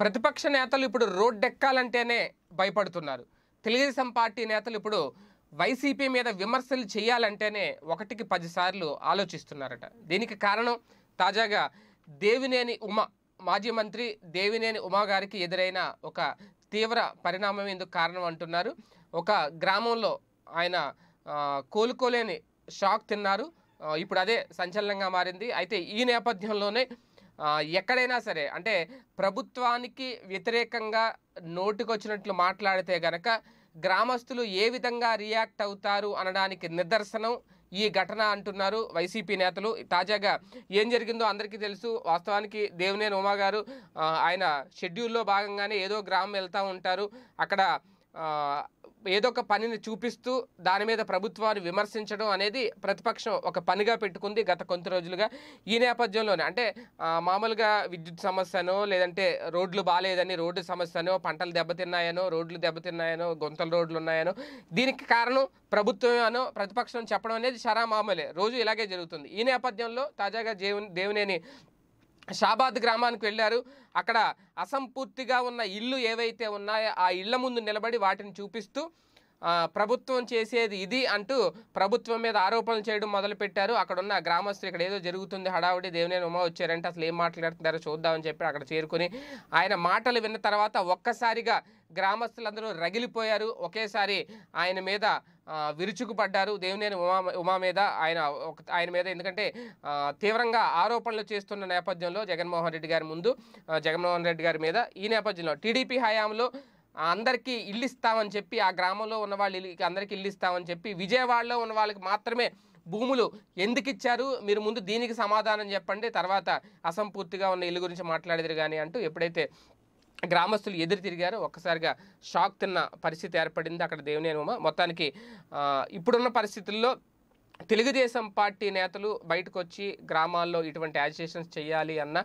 ప్రతిపక్ష నేతలు ఇప్పుడు రోడ్డెక్కాలంటేనే భయపడుతున్నారు తెలుగుదేశం పార్టీ నేతలు ఇప్పుడు వైసీపీ మీద విమర్శలు చేయాలంటేనే ఒకటికి పదిసార్లు ఆలోచిస్తున్నారట దీనికి కారణం తాజాగా దేవినేని ఉమ మాజీ మంత్రి దేవినేని ఉమా గారికి ఎదురైన ఒక తీవ్ర పరిణామం ఎందుకు కారణం అంటున్నారు ఒక గ్రామంలో ఆయన కోలుకోలేని షాక్ తిన్నారు ఇప్పుడు అదే సంచలనంగా మారింది అయితే ఈ నేపథ్యంలోనే ఎక్కడైనా సరే అంటే ప్రభుత్వానికి వ్యతిరేకంగా నోటుకొచ్చినట్లు మాట్లాడితే గనక గ్రామస్తులు ఏ విధంగా రియాక్ట్ అవుతారు అనడానికి నిదర్శనం ఈ ఘటన అంటున్నారు వైసీపీ నేతలు తాజాగా ఏం జరిగిందో అందరికీ తెలుసు వాస్తవానికి దేవినేని ఉమా గారు ఆయన షెడ్యూల్లో భాగంగానే ఏదో గ్రామం వెళ్తూ ఉంటారు అక్కడ ఏదో ఒక పనిని చూపిస్తూ దాని మీద ప్రభుత్వాన్ని విమర్శించడం అనేది ప్రతిపక్షం ఒక పనిగా పెట్టుకుంది గత కొంత రోజులుగా ఈ నేపథ్యంలోనే అంటే మామూలుగా విద్యుత్ సమస్యనో లేదంటే రోడ్లు బాగాలేదని రోడ్డు సమస్యనో పంటలు దెబ్బతిన్నాయనో రోడ్లు దెబ్బతిన్నాయనో గొంతల రోడ్లు ఉన్నాయనో దీనికి కారణం ప్రభుత్వమేనో ప్రతిపక్షం చెప్పడం అనేది షరా మామూలే రోజు ఇలాగే జరుగుతుంది ఈ నేపథ్యంలో తాజాగా దేవుని దేవునేని షాబాద్ గ్రామానికి వెళ్ళారు అక్కడ అసంపూర్తిగా ఉన్న ఇల్లు ఏవైతే ఉన్నాయో ఆ ఇళ్ల ముందు నిలబడి వాటిని చూపిస్తూ ప్రభుత్వం చేసేది ఇది అంటూ ప్రభుత్వం మీద ఆరోపణలు చేయడం మొదలుపెట్టారు అక్కడ ఉన్న గ్రామస్తులు ఇక్కడ ఏదో జరుగుతుంది హడావుడి దేవినేని ఉమా వచ్చారంటే అసలు ఏం మాట్లాడుతున్నారో చూద్దామని చెప్పి అక్కడ చేరుకుని ఆయన మాటలు విన్న తర్వాత ఒక్కసారిగా గ్రామస్తులందరూ రగిలిపోయారు ఒకేసారి ఆయన మీద విరుచుకుపడ్డారు దేవినేని ఉమా ఉమా మీద ఆయన ఆయన మీద ఎందుకంటే తీవ్రంగా ఆరోపణలు చేస్తున్న నేపథ్యంలో జగన్మోహన్ రెడ్డి గారి ముందు జగన్మోహన్ రెడ్డి గారి మీద ఈ నేపథ్యంలో టీడీపీ హయాంలో అందరికీ ఇల్లు ఇస్తామని చెప్పి ఆ గ్రామంలో ఉన్న వాళ్ళు అందరికీ ఇల్లు ఇస్తామని చెప్పి విజయవాడలో ఉన్న వాళ్ళకి మాత్రమే భూములు ఎందుకు ఇచ్చారు మీరు ముందు దీనికి సమాధానం చెప్పండి తర్వాత అసంపూర్తిగా ఉన్న ఇల్లు గురించి మాట్లాడేది కానీ అంటూ ఎప్పుడైతే గ్రామస్తులు ఎదురు తిరిగారు ఒక్కసారిగా షాక్ తిన్న పరిస్థితి ఏర్పడింది అక్కడ దేవినేనుమ మొత్తానికి ఇప్పుడున్న పరిస్థితుల్లో తెలుగుదేశం పార్టీ నేతలు బయటకు వచ్చి గ్రామాల్లో ఇటువంటి యాజిటేషన్స్ చేయాలి అన్న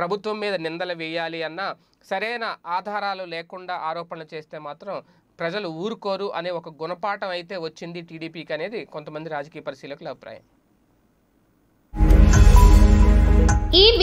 ప్రభుత్వం మీద నిందలు వేయాలి అన్న సరైన ఆధారాలు లేకుండా ఆరోపణలు చేస్తే మాత్రం ప్రజలు ఊరుకోరు అనే ఒక గుణపాఠం అయితే వచ్చింది టీడీపీకి అనేది కొంతమంది రాజకీయ పరిశీలకుల అభిప్రాయం